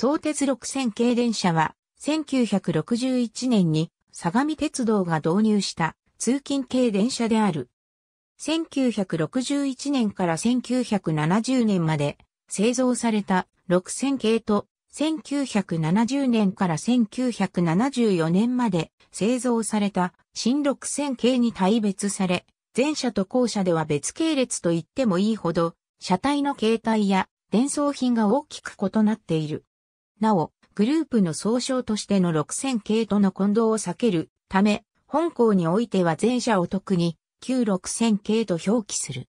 相鉄6000系電車は、1961年に相模鉄道が導入した通勤系電車である。1961年から1970年まで製造された6000系と1970年から1974年まで製造された新6000系に大別され、前者と後者では別系列と言ってもいいほど、車体の形態や伝送品が大きく異なっている。なお、グループの総称としての6000系との混同を避けるため、本校においては前者を特に旧6000系と表記する。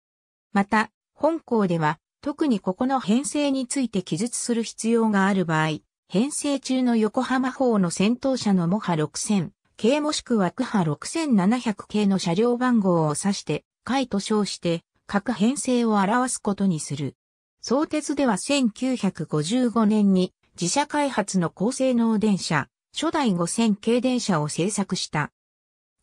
また、本校では特にここの編成について記述する必要がある場合、編成中の横浜方の先頭車のモハ6000系もしくは区波6700系の車両番号を指して、回と称して各編成を表すことにする。相鉄では1955年に自社開発の高性能電車、初代5000系電車を製作した。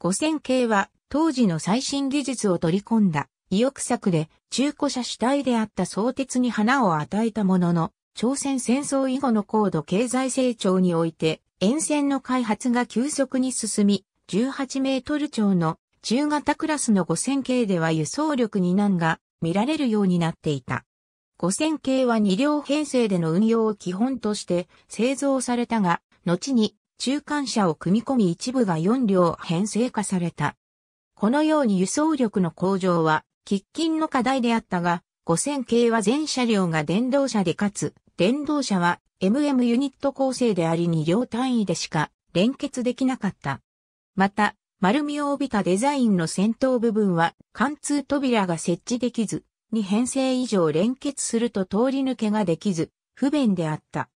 5000系は当時の最新技術を取り込んだ意欲作で中古車主体であった相鉄に花を与えたものの、朝鮮戦争以後の高度経済成長において、沿線の開発が急速に進み、18メートル超の中型クラスの5000系では輸送力に難が見られるようになっていた。5000系は2両編成での運用を基本として製造されたが、後に中間車を組み込み一部が4両編成化された。このように輸送力の向上は喫緊の課題であったが、5000系は全車両が電動車でかつ、電動車は MM ユニット構成であり2両単位でしか連結できなかった。また、丸みを帯びたデザインの先頭部分は貫通扉が設置できず、に編成以上連結すると通り抜けができず、不便であった。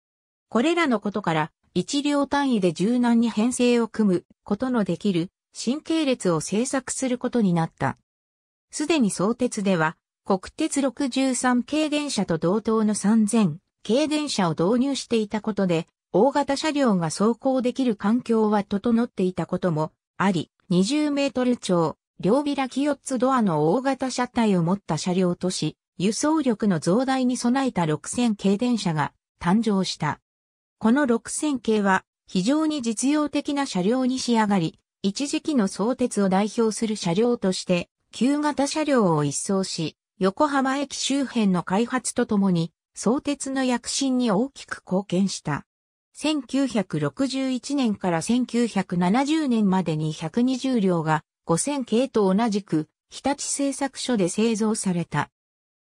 これらのことから、一両単位で柔軟に編成を組むことのできる新系列を制作することになった。すでに相鉄では、国鉄63軽電車と同等の3000軽電車を導入していたことで、大型車両が走行できる環境は整っていたこともあり、20メートル超両開き4つドアの大型車体を持った車両とし、輸送力の増大に備えた6000系電車が誕生した。この6000系は非常に実用的な車両に仕上がり、一時期の相鉄を代表する車両として、旧型車両を一掃し、横浜駅周辺の開発とともに、相鉄の躍進に大きく貢献した。1961年から1970年までに120両が5000系と同じく、日立製作所で製造された。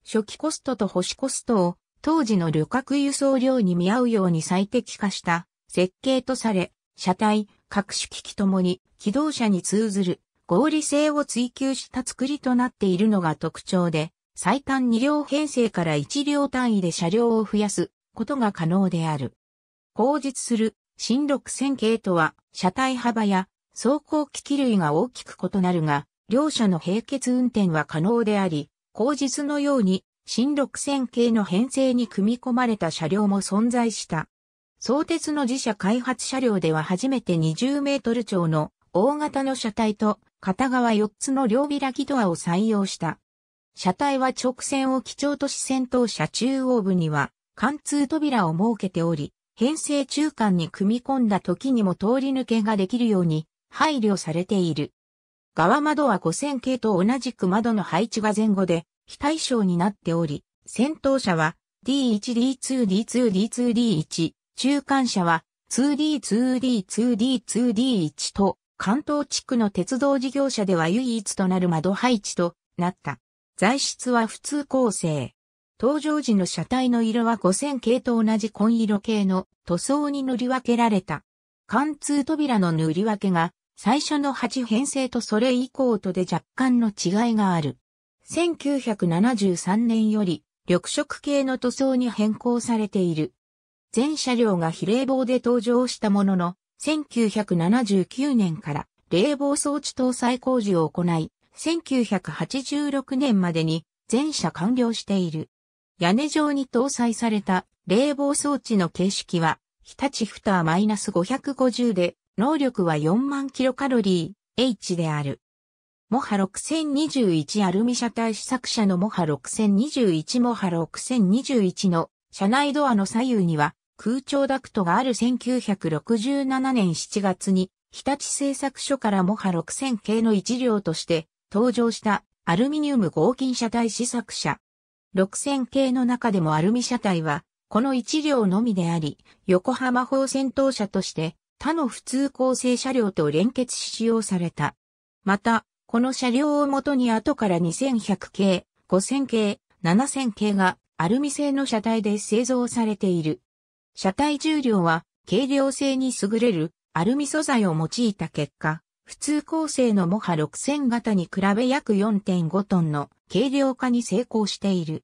初期コストと保守コストを当時の旅客輸送量に見合うように最適化した設計とされ、車体、各種機器ともに機動車に通ずる合理性を追求した作りとなっているのが特徴で、最短2両編成から1両単位で車両を増やすことが可能である。後述する新6000系とは車体幅や走行機器類が大きく異なるが、両者の並結運転は可能であり、後日のように新六線系の編成に組み込まれた車両も存在した。相鉄の自社開発車両では初めて20メートル超の大型の車体と片側4つの両開きドアを採用した。車体は直線を基調とし先頭車中央部には貫通扉を設けており、編成中間に組み込んだ時にも通り抜けができるように配慮されている。側窓は5000系と同じく窓の配置が前後で非対称になっており、先頭車は D1D2D2D2D1、中間車は 2D2D2D2D1 と関東地区の鉄道事業者では唯一となる窓配置となった。材質は普通構成。登場時の車体の色は5000系と同じ紺色系の塗装に塗り分けられた。貫通扉の塗り分けが最初の8編成とそれ以降とで若干の違いがある。1973年より緑色系の塗装に変更されている。全車両が非冷房で登場したものの、1979年から冷房装置搭載工事を行い、1986年までに全車完了している。屋根上に搭載された冷房装置の形式は、日立フター -550 で能力は4万キロカロリー、H である。モハ6021アルミ車体試作車のモハ6021モハ6021の車内ドアの左右には空調ダクトがある1967年7月に日立製作所からモハ6000系の一両として登場したアルミニウム合金車体試作車。6000系の中でもアルミ車体はこの一両のみであり、横浜砲戦闘車として他の普通構成車両と連結し使用された。また、この車両をもとに後から2100系、5000系、7000系がアルミ製の車体で製造されている。車体重量は軽量性に優れるアルミ素材を用いた結果、普通構成のモハ6000型に比べ約4.5トンの軽量化に成功している。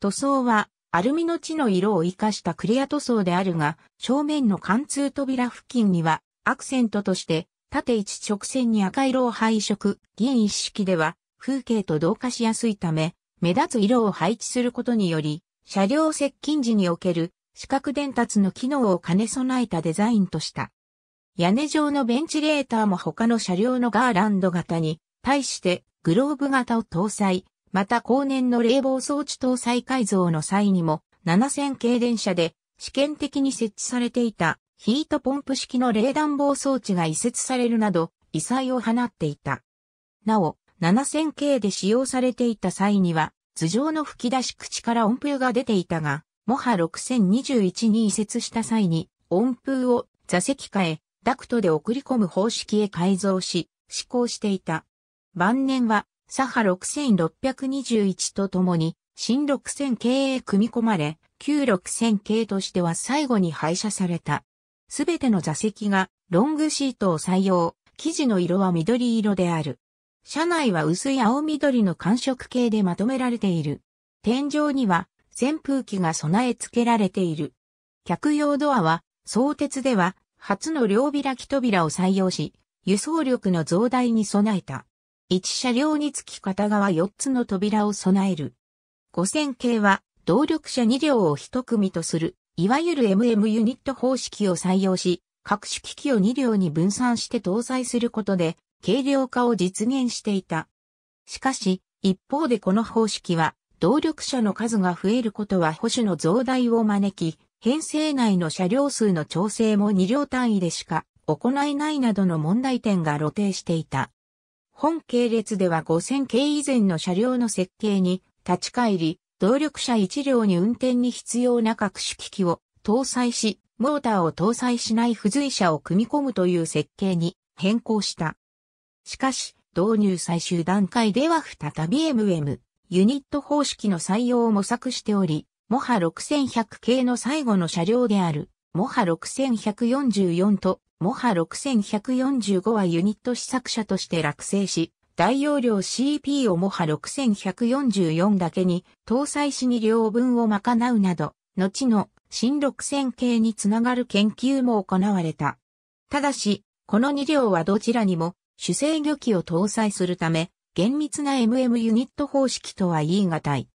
塗装はアルミの地の色を活かしたクリア塗装であるが、正面の貫通扉付近には、アクセントとして、縦一直線に赤色を配色、銀一式では、風景と同化しやすいため、目立つ色を配置することにより、車両接近時における視覚伝達の機能を兼ね備えたデザインとした。屋根上のベンチレーターも他の車両のガーランド型に対してグローブ型を搭載、また後年の冷房装置搭載改造の際にも、7000系電車で試験的に設置されていたヒートポンプ式の冷暖房装置が移設されるなど、異彩を放っていた。なお、7000系で使用されていた際には、頭上の吹き出し口から温風が出ていたが、モハ6021に移設した際に、温風を座席下へダクトで送り込む方式へ改造し、施行していた。晩年は左派6621とともに、新6000系へ組み込まれ、旧6000系としては最後に廃車された。すべての座席がロングシートを採用、生地の色は緑色である。車内は薄い青緑の寒色系でまとめられている。天井には扇風機が備え付けられている。客用ドアは、相鉄では初の両開き扉を採用し、輸送力の増大に備えた。1車両につき片側4つの扉を備える。5000系は動力車2両を1組とする、いわゆる MM ユニット方式を採用し、各種機器を2両に分散して搭載することで、軽量化を実現していた。しかし、一方でこの方式は、動力車の数が増えることは保守の増大を招き、編成内の車両数の調整も2両単位でしか行えないなどの問題点が露呈していた。本系列では5000系以前の車両の設計に立ち返り、動力車1両に運転に必要な各種機器を搭載し、モーターを搭載しない付随車を組み込むという設計に変更した。しかし、導入最終段階では再び MM、ユニット方式の採用を模索しており、モハ6100系の最後の車両である、モハ6144とモハ6145はユニット試作車として落成し、大容量 CP をモハ6144だけに搭載しに両分を賄うなど、後の新6000系につながる研究も行われた。ただし、この2両はどちらにも主制御機を搭載するため、厳密な MM ユニット方式とは言い難い。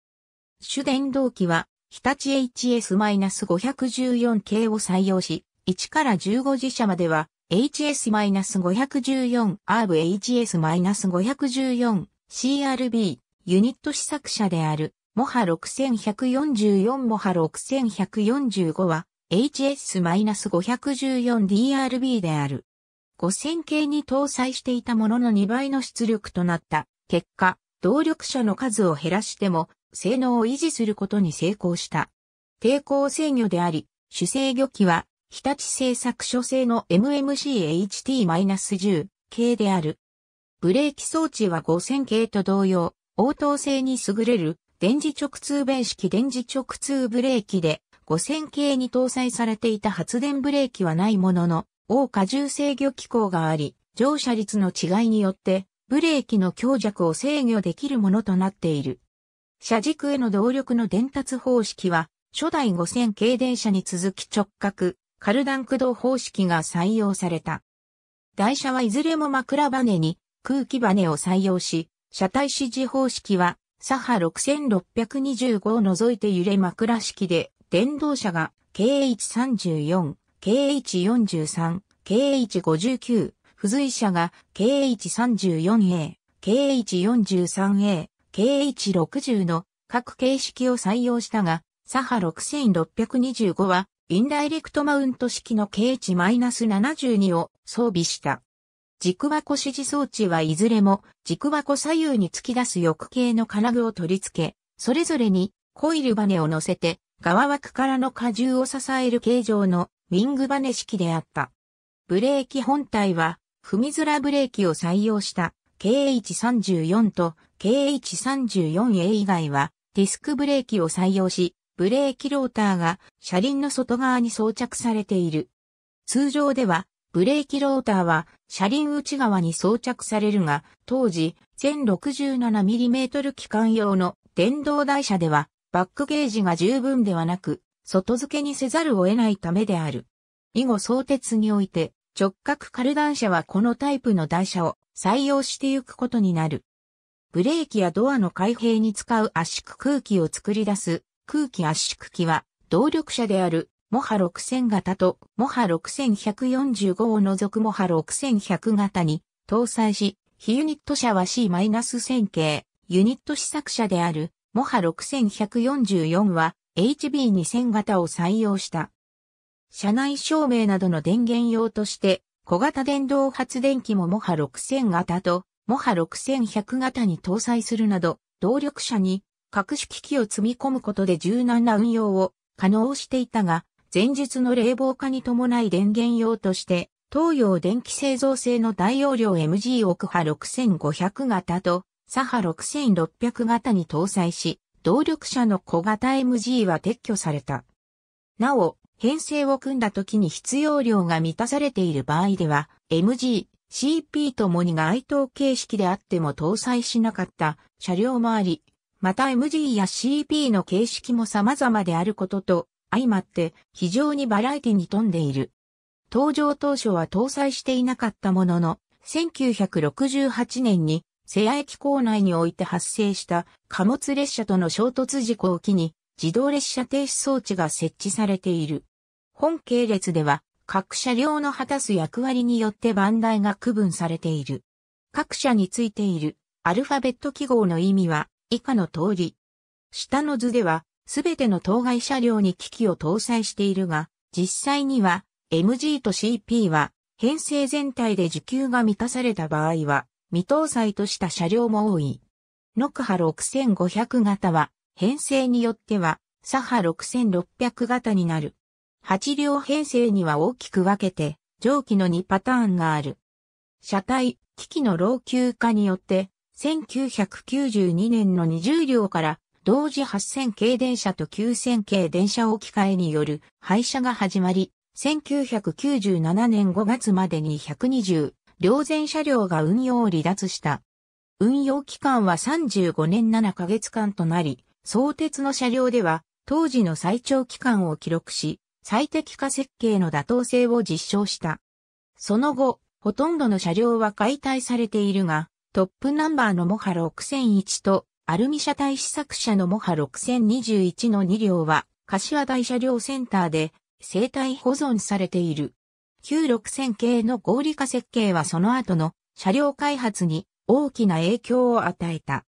主電動機は、日立 HS-514 系を採用し、1から15自社までは HS-514、r ブ h s 5 1 4 CRB、ユニット試作車である、モハ6144モハ6145は HS-514DRB である。5000系に搭載していたものの2倍の出力となった結果、動力車の数を減らしても性能を維持することに成功した。抵抗制御であり、主制御機は日立製作所製の MMCHT-10 系である。ブレーキ装置は5000系と同様、応答性に優れる電磁直通弁式電磁直通ブレーキで5000系に搭載されていた発電ブレーキはないものの、大荷重制御機構があり、乗車率の違いによってブレーキの強弱を制御できるものとなっている。車軸への動力の伝達方式は、初代5000系電車に続き直角、カルダン駆動方式が採用された。台車はいずれも枕バネに空気バネを採用し、車体支持方式は、サハ6625を除いて揺れ枕式で、電動車が KH34、KH43、KH59、付随車が KH34A、KH43A、KH60 の各形式を採用したが、サハ6625はインダイレクトマウント式の KH-72 を装備した。軸箱指示装置はいずれも軸箱左右に突き出す翼系の金具を取り付け、それぞれにコイルバネを乗せて側枠からの荷重を支える形状のウィングバネ式であった。ブレーキ本体は踏み面ブレーキを採用した KH34 と KH34A 以外はディスクブレーキを採用し、ブレーキローターが車輪の外側に装着されている。通常では、ブレーキローターは車輪内側に装着されるが、当時、全 67mm 機関用の電動台車では、バックゲージが十分ではなく、外付けにせざるを得ないためである。以後相鉄において、直角カルダン車はこのタイプの台車を採用してゆくことになる。ブレーキやドアの開閉に使う圧縮空気を作り出す空気圧縮機は、動力車である、モハ6000型と、モハ6145を除くモハ6100型に、搭載し、非ユニット車は C-1000 系、ユニット試作車である、モハ6144は、HB2000 型を採用した。車内照明などの電源用として、小型電動発電機もモハ6000型と、モハ6100型に搭載するなど、動力車に各種機器を積み込むことで柔軟な運用を可能していたが、前述の冷房化に伴い電源用として、東洋電気製造製の大容量 MG 奥波6500型と、左波6600型に搭載し、動力車の小型 MG は撤去された。なお、編成を組んだ時に必要量が満たされている場合では、MG、CP ともに該当形式であっても搭載しなかった車両もあり、また MG や CP の形式も様々であることと、相まって非常にバラエティに富んでいる。登場当初は搭載していなかったものの、1968年に瀬谷駅構内において発生した貨物列車との衝突事故を機に自動列車停止装置が設置されている。本系列では各車両の果たす役割によって番台が区分されている。各社についているアルファベット記号の意味は以下の通り。下の図では、すべての当該車両に機器を搭載しているが、実際には MG と CP は編成全体で需給が満たされた場合は未搭載とした車両も多い。ノクハ6500型は編成によってはサハ6600型になる。8両編成には大きく分けて上記の2パターンがある。車体、機器の老朽化によって1992年の20両から同時8000系電車と9000系電車置き換えによる廃車が始まり、1997年5月までに120両全車両が運用を離脱した。運用期間は35年7ヶ月間となり、相鉄の車両では当時の最長期間を記録し、最適化設計の妥当性を実証した。その後、ほとんどの車両は解体されているが、トップナンバーのモハ6001と、アルミ車体試作車のモハ6021の2両は、柏台車両センターで、生体保存されている。96000系の合理化設計はその後の車両開発に大きな影響を与えた。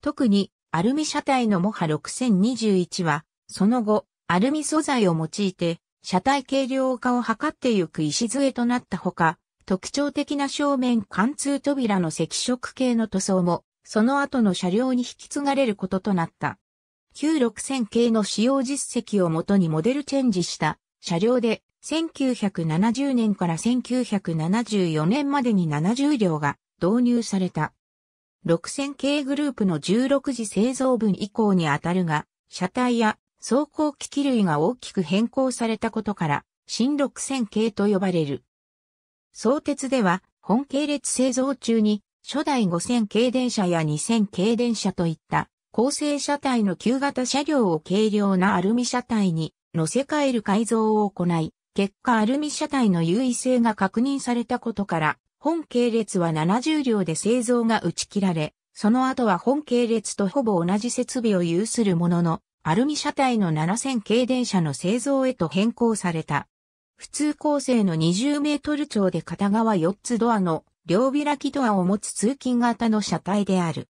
特にアルミ車体のモハ6021は、その後、アルミ素材を用いて車体軽量化を図ってゆく礎となったほか、特徴的な正面貫通扉の赤色系の塗装も、その後の車両に引き継がれることとなった。96000系の使用実績をもとにモデルチェンジした車両で、1970年から1974年までに70両が導入された。6000系グループの16時製造分以降にあたるが、車体や走行機器類が大きく変更されたことから、新6000系と呼ばれる。相鉄では、本系列製造中に、初代5000系電車や2000系電車といった、構成車体の旧型車両を軽量なアルミ車体に乗せ替える改造を行い、結果アルミ車体の優位性が確認されたことから、本系列は70両で製造が打ち切られ、その後は本系列とほぼ同じ設備を有するものの、アルミ車体の7000系電車の製造へと変更された。普通構成の20メートル長で片側4つドアの両開きドアを持つ通勤型の車体である。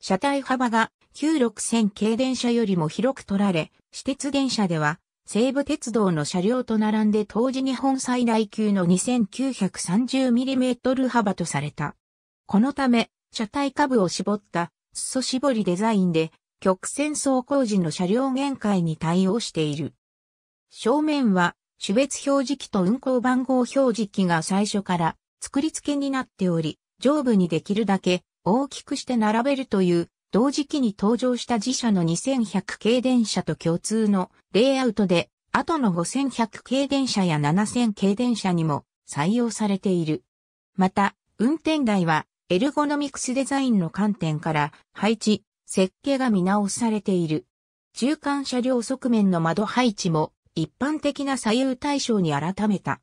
車体幅が96000軽電車よりも広く取られ、私鉄電車では西武鉄道の車両と並んで当時日本最大級の 2930mm 幅とされた。このため、車体下部を絞った裾絞りデザインで曲線走行時の車両限界に対応している。正面は種別表示器と運行番号表示器が最初から作り付けになっており、上部にできるだけ大きくして並べるという同時期に登場した自社の2100系電車と共通のレイアウトで、後の5100系電車や7000系電車にも採用されている。また、運転台はエルゴノミクスデザインの観点から配置、設計が見直されている。中間車両側面の窓配置も一般的な左右対称に改めた。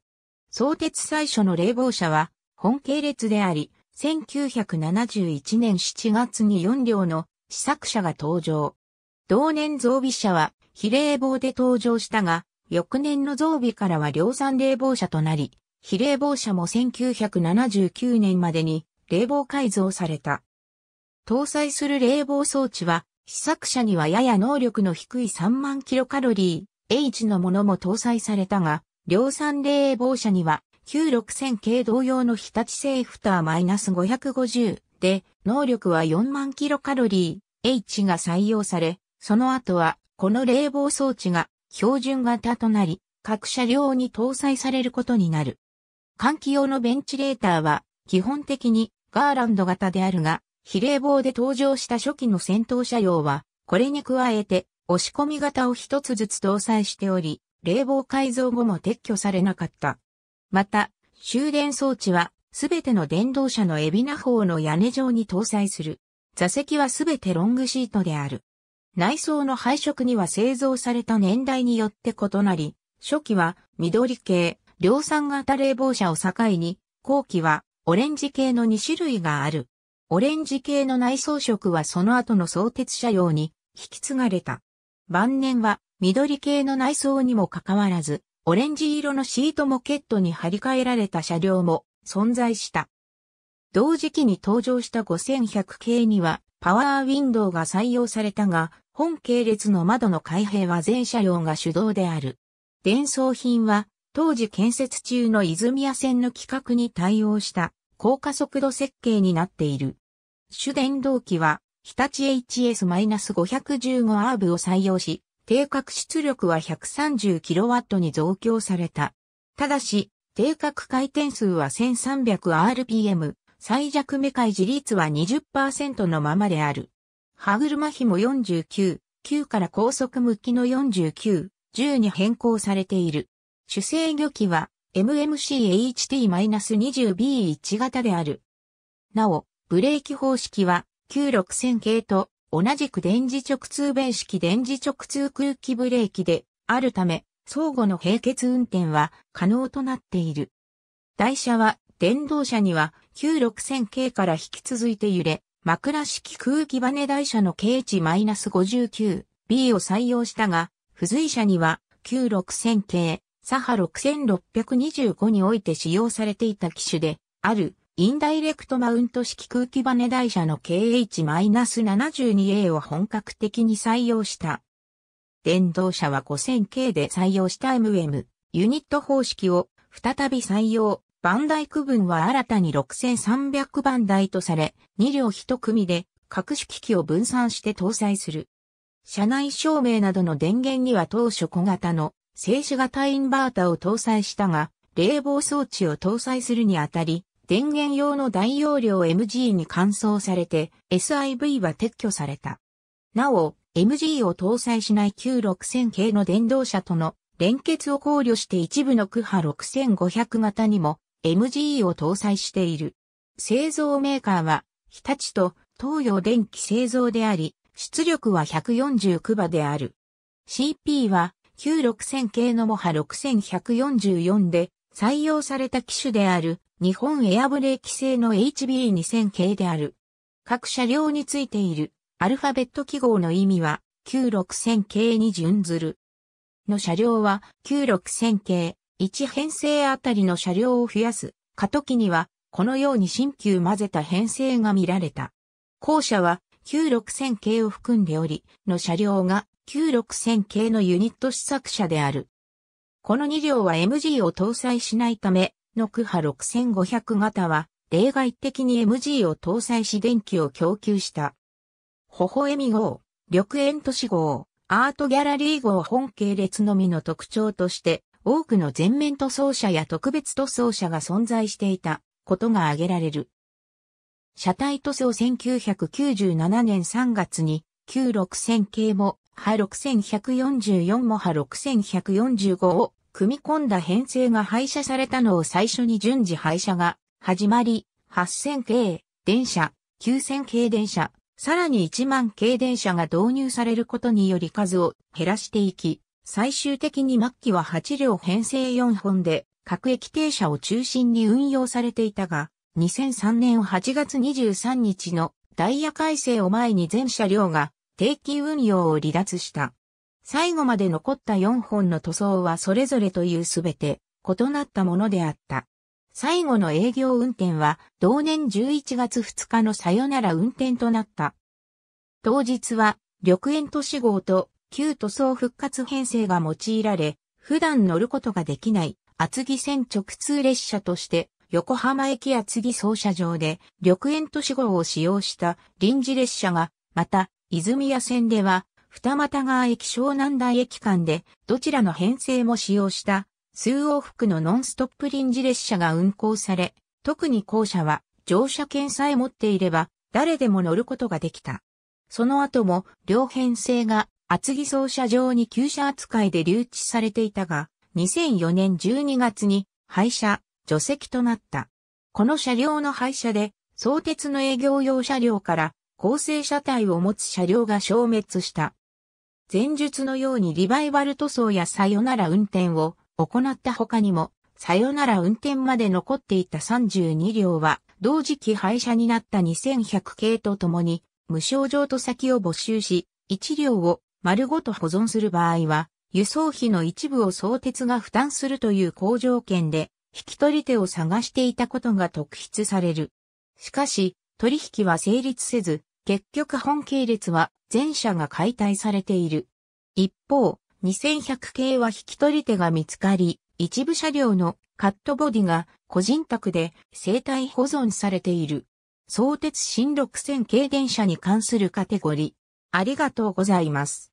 相鉄最初の冷房車は本系列であり、1971年7月に4両の試作車が登場。同年増備車は比冷房で登場したが、翌年の増備からは量産冷房車となり、比冷房車も1979年までに冷房改造された。搭載する冷房装置は、試作車にはやや能力の低い3万キロカロリー。H のものも搭載されたが、量産冷房車には96000系同様の日立製フターマイナス -550 で、能力は4万キロカロリー H が採用され、その後はこの冷房装置が標準型となり、各車両に搭載されることになる。換気用のベンチレーターは基本的にガーランド型であるが、非冷房で登場した初期の戦闘車両は、これに加えて押し込み型を一つずつ搭載しており、冷房改造後も撤去されなかった。また、終電装置は、すべての電動車のエビナ砲の屋根上に搭載する。座席はすべてロングシートである。内装の配色には製造された年代によって異なり、初期は緑系、量産型冷房車を境に、後期はオレンジ系の2種類がある。オレンジ系の内装色はその後の相鉄車用に引き継がれた。晩年は緑系の内装にもかかわらず、オレンジ色のシートモケットに張り替えられた車両も存在した。同時期に登場した5100系にはパワーウィンドウが採用されたが、本系列の窓の開閉は全車両が手動である。伝送品は当時建設中の泉谷線の規格に対応した高加速度設計になっている。主電動機は日立 HS-515 アーブを採用し、定格出力は 130kW に増強された。ただし、定格回転数は 1300rpm、最弱目回自率は20%のままである。歯車比も49、9から高速向きの49、10に変更されている。主制御機は MMCHT-20B1 型である。なお、ブレーキ方式は96000系と同じく電磁直通弁式電磁直通空気ブレーキであるため、相互の並結運転は可能となっている。台車は電動車には96000系から引き続いて揺れ、枕式空気バネ台車の K 値 -59B を採用したが、付随車には96000系、サハ6625において使用されていた機種であるインダイレクトマウント式空気バネ台車の KH-72A を本格的に採用した。電動車は 5000K で採用した MM、ユニット方式を再び採用。番台区分は新たに6300番台とされ、2両1組で各種機器を分散して搭載する。車内照明などの電源には当初小型の静止型インバータを搭載したが、冷房装置を搭載するにあたり、電源用の大容量 MG に換装されて SIV は撤去された。なお、MG を搭載しない Q6000 系の電動車との連結を考慮して一部の区波6500型にも MG を搭載している。製造メーカーは日立と東洋電機製造であり、出力は149馬である。CP は96000系のモハ6144で採用された機種である日本エアブレーキ製の HB2000 系である。各車両についているアルファベット記号の意味は96000系に準ずる。の車両は96000系、1編成あたりの車両を増やす過渡期にはこのように新旧混ぜた編成が見られた。後者は96000系を含んでおり、の車両が96000系のユニット試作車である。この2両は MG を搭載しないため、のクハ6500型は、例外的に MG を搭載し電気を供給した。微笑み号、緑煙都市号、アートギャラリー号本系列のみの特徴として、多くの全面塗装車や特別塗装車が存在していたことが挙げられる。車体塗装1997年3月に、9 6000系も、派6144も派6145を組み込んだ編成が廃車されたのを最初に順次廃車が始まり、8000系電車、9000系電車、さらに1万系電車が導入されることにより数を減らしていき、最終的に末期は8両編成4本で各駅停車を中心に運用されていたが、2003年8月23日のダイヤ改正を前に全車両が定期運用を離脱した。最後まで残った4本の塗装はそれぞれというすべて異なったものであった。最後の営業運転は同年11月2日のさよなら運転となった。当日は緑園都市号と旧塗装復活編成が用いられ、普段乗ることができない厚木線直通列車として横浜駅厚木操車場で緑園都市号を使用した臨時列車が、また泉谷線では二俣川駅湘南台駅間で、どちらの編成も使用した、数往復のノンストップ臨時列車が運行され、特に校舎は、乗車券さえ持っていれば、誰でも乗ることができた。その後も、両編成が、厚木走車場に旧車扱いで留置されていたが、2004年12月に、廃車、除籍となった。この車両の廃車で、相鉄の営業用車両から、構成車体を持つ車両が消滅した。前述のようにリバイバル塗装やさよなら運転を行った他にも、さよなら運転まで残っていた32両は、同時期廃車になった2100系とともに、無償譲渡先を募集し、1両を丸ごと保存する場合は、輸送費の一部を相鉄が負担するという好条件で、引き取り手を探していたことが特筆される。しかし、取引は成立せず、結局本系列は全車が解体されている。一方、2100系は引き取り手が見つかり、一部車両のカットボディが個人宅で生体保存されている。相鉄新6000系電車に関するカテゴリー。ありがとうございます。